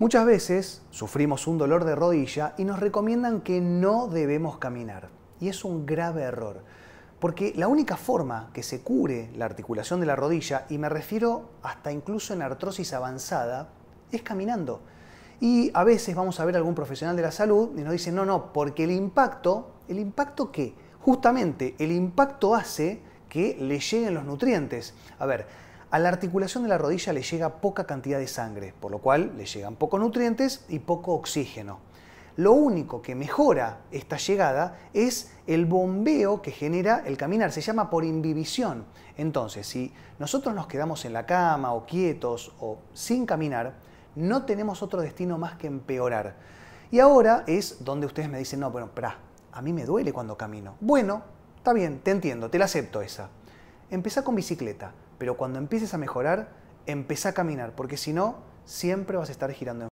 Muchas veces sufrimos un dolor de rodilla y nos recomiendan que no debemos caminar. Y es un grave error, porque la única forma que se cure la articulación de la rodilla, y me refiero hasta incluso en artrosis avanzada, es caminando. Y a veces vamos a ver a algún profesional de la salud y nos dice, no, no, porque el impacto, ¿el impacto qué? Justamente el impacto hace que le lleguen los nutrientes. A ver, a la articulación de la rodilla le llega poca cantidad de sangre, por lo cual le llegan pocos nutrientes y poco oxígeno. Lo único que mejora esta llegada es el bombeo que genera el caminar, se llama por invivición. Entonces, si nosotros nos quedamos en la cama o quietos o sin caminar, no tenemos otro destino más que empeorar. Y ahora es donde ustedes me dicen, no, bueno, a mí me duele cuando camino. Bueno, está bien, te entiendo, te la acepto esa. Empezá con bicicleta. Pero cuando empieces a mejorar, empezá a caminar, porque si no, siempre vas a estar girando en